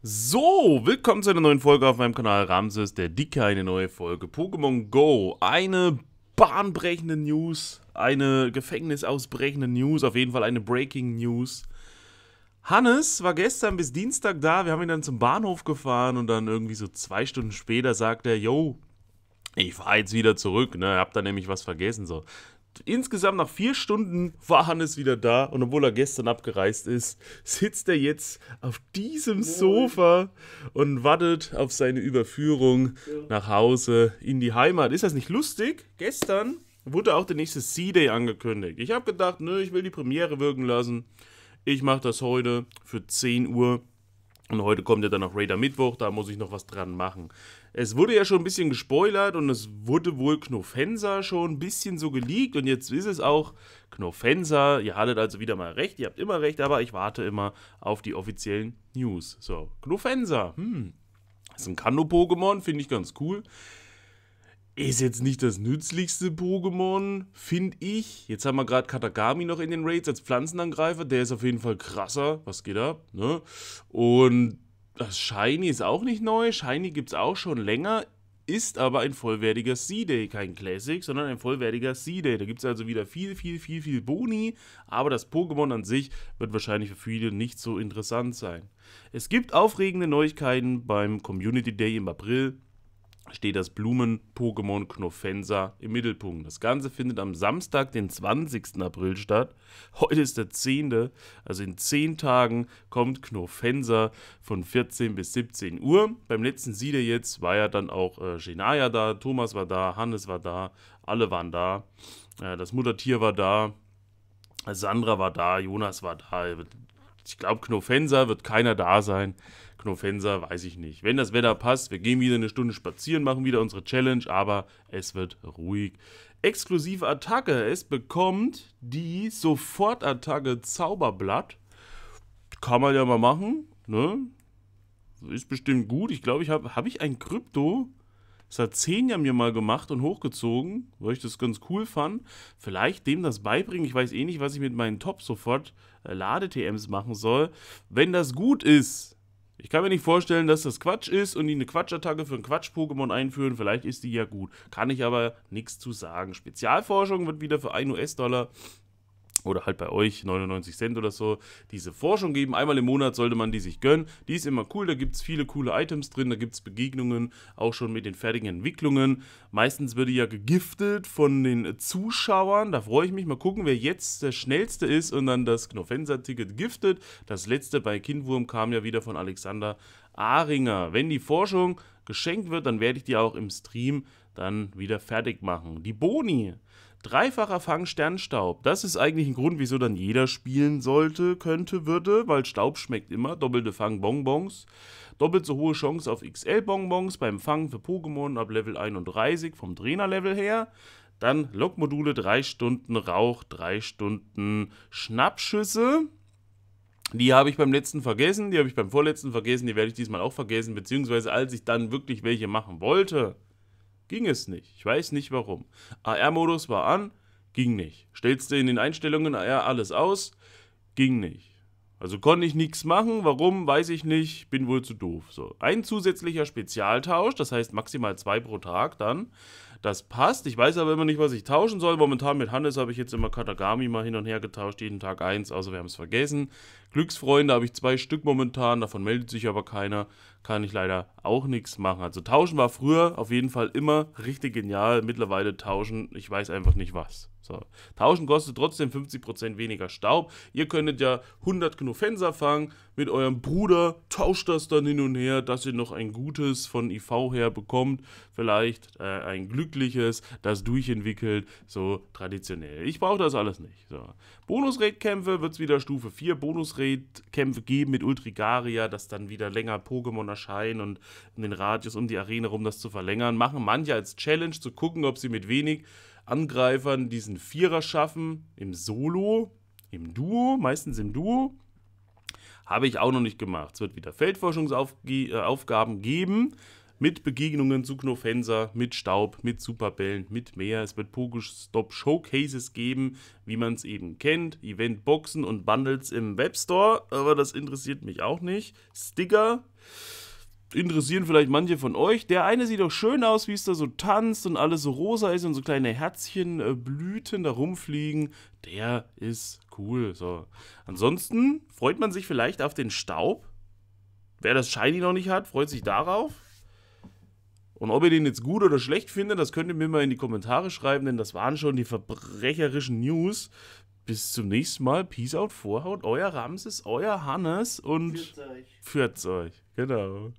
So, willkommen zu einer neuen Folge auf meinem Kanal Ramses, der Dicke, eine neue Folge Pokémon Go. Eine bahnbrechende News, eine gefängnisausbrechende News, auf jeden Fall eine Breaking News. Hannes war gestern bis Dienstag da, wir haben ihn dann zum Bahnhof gefahren und dann irgendwie so zwei Stunden später sagt er, yo, ich fahre jetzt wieder zurück, ne, hab da nämlich was vergessen, so insgesamt nach vier Stunden war Hannes wieder da und obwohl er gestern abgereist ist, sitzt er jetzt auf diesem Sofa und wartet auf seine Überführung nach Hause in die Heimat. Ist das nicht lustig? Gestern wurde auch der nächste C-Day angekündigt. Ich habe gedacht, nö, ich will die Premiere wirken lassen. Ich mache das heute für 10 Uhr und heute kommt ja dann noch Raider Mittwoch, da muss ich noch was dran machen. Es wurde ja schon ein bisschen gespoilert und es wurde wohl Knofensa schon ein bisschen so geleakt und jetzt ist es auch Knofensa. Ihr hattet also wieder mal recht, ihr habt immer recht, aber ich warte immer auf die offiziellen News. So, Knofensa, hm, ist ein Kano-Pokémon, finde ich ganz cool. Ist jetzt nicht das nützlichste Pokémon, finde ich. Jetzt haben wir gerade Katagami noch in den Raids als Pflanzenangreifer. Der ist auf jeden Fall krasser. Was geht ab? Ne? Und das Shiny ist auch nicht neu. Shiny gibt es auch schon länger. Ist aber ein vollwertiger C-Day. Kein Classic, sondern ein vollwertiger C-Day. Da gibt es also wieder viel, viel, viel, viel Boni. Aber das Pokémon an sich wird wahrscheinlich für viele nicht so interessant sein. Es gibt aufregende Neuigkeiten beim Community Day im April steht das Blumen-Pokémon Knofensa im Mittelpunkt. Das Ganze findet am Samstag, den 20. April statt. Heute ist der 10. Also in 10 Tagen kommt Knofensa von 14 bis 17 Uhr. Beim letzten Sieder jetzt war ja dann auch äh, Genaya da, Thomas war da, Hannes war da, alle waren da. Äh, das Muttertier war da. Sandra war da, Jonas war da, ich glaube, Knofenser wird keiner da sein. Knofenser weiß ich nicht. Wenn das Wetter passt, wir gehen wieder eine Stunde spazieren, machen wieder unsere Challenge, aber es wird ruhig. Exklusive Attacke. Es bekommt die Sofortattacke Zauberblatt. Kann man ja mal machen, ne? Ist bestimmt gut. Ich glaube, ich habe. Habe ich ein Krypto? Das hat Zehn mir mal gemacht und hochgezogen, weil ich das ganz cool fand. Vielleicht dem das beibringen. Ich weiß eh nicht, was ich mit meinen Top sofort äh, Lade-TMs machen soll. Wenn das gut ist. Ich kann mir nicht vorstellen, dass das Quatsch ist und die eine Quatschattacke für ein Quatsch-Pokémon einführen. Vielleicht ist die ja gut. Kann ich aber nichts zu sagen. Spezialforschung wird wieder für 1 US-Dollar oder halt bei euch 99 Cent oder so, diese Forschung geben. Einmal im Monat sollte man die sich gönnen. Die ist immer cool, da gibt es viele coole Items drin, da gibt es Begegnungen, auch schon mit den fertigen Entwicklungen. Meistens wird die ja gegiftet von den Zuschauern, da freue ich mich. Mal gucken, wer jetzt der Schnellste ist und dann das Knofenser-Ticket giftet. Das letzte bei Kindwurm kam ja wieder von Alexander Ahringer. Wenn die Forschung geschenkt wird, dann werde ich die auch im Stream dann wieder fertig machen. Die Boni. Dreifacher Fang Sternstaub. Das ist eigentlich ein Grund, wieso dann jeder spielen sollte, könnte, würde, weil Staub schmeckt immer. Doppelte Fang Bonbons. Doppelt so hohe Chance auf XL Bonbons beim Fangen für Pokémon ab Level 31 vom Trainerlevel her. Dann Lokmodule 3 Stunden Rauch, 3 Stunden Schnappschüsse. Die habe ich beim letzten vergessen, die habe ich beim vorletzten vergessen, die werde ich diesmal auch vergessen, beziehungsweise als ich dann wirklich welche machen wollte, Ging es nicht. Ich weiß nicht warum. AR-Modus war an, ging nicht. Stellst du in den Einstellungen AR alles aus, ging nicht. Also konnte ich nichts machen. Warum, weiß ich nicht. Bin wohl zu doof. So. Ein zusätzlicher Spezialtausch, das heißt maximal zwei pro Tag dann. Das passt. Ich weiß aber immer nicht, was ich tauschen soll. Momentan mit Hannes habe ich jetzt immer Katagami mal hin und her getauscht. Jeden Tag eins, außer wir haben es vergessen. Glücksfreunde habe ich zwei Stück momentan. Davon meldet sich aber keiner. Kann ich leider auch nichts machen. Also tauschen war früher auf jeden Fall immer richtig genial. Mittlerweile tauschen, ich weiß einfach nicht was. So. Tauschen kostet trotzdem 50% weniger Staub. Ihr könntet ja 100 Knofenser fangen mit eurem Bruder, tauscht das dann hin und her, dass ihr noch ein gutes von IV her bekommt. Vielleicht äh, ein glückliches, das durchentwickelt, so traditionell. Ich brauche das alles nicht. So. Bonus-Raid-Kämpfe wird es wieder Stufe 4 Bonus-Raid-Kämpfe geben mit Ultrigaria, dass dann wieder länger Pokémon erscheinen und um den Radius um die Arena rum das zu verlängern. Machen manche als Challenge zu gucken, ob sie mit wenig Angreifern diesen Vierer schaffen, im Solo, im Duo, meistens im Duo. Habe ich auch noch nicht gemacht. Es wird wieder Feldforschungsaufgaben geben mit Begegnungen zu Knofenser, mit Staub, mit Superbällen, mit mehr. Es wird Pokestop Showcases geben, wie man es eben kennt. Eventboxen und Bundles im Webstore, aber das interessiert mich auch nicht. Sticker interessieren vielleicht manche von euch. Der eine sieht doch schön aus, wie es da so tanzt und alles so rosa ist und so kleine Herzchenblüten äh, da rumfliegen. Der ist cool. So. Ansonsten freut man sich vielleicht auf den Staub. Wer das Shiny noch nicht hat, freut sich darauf. Und ob ihr den jetzt gut oder schlecht findet, das könnt ihr mir mal in die Kommentare schreiben, denn das waren schon die verbrecherischen News. Bis zum nächsten Mal. Peace out, Vorhaut. Euer Ramses, euer Hannes und. Führt euch. Führt euch. Genau.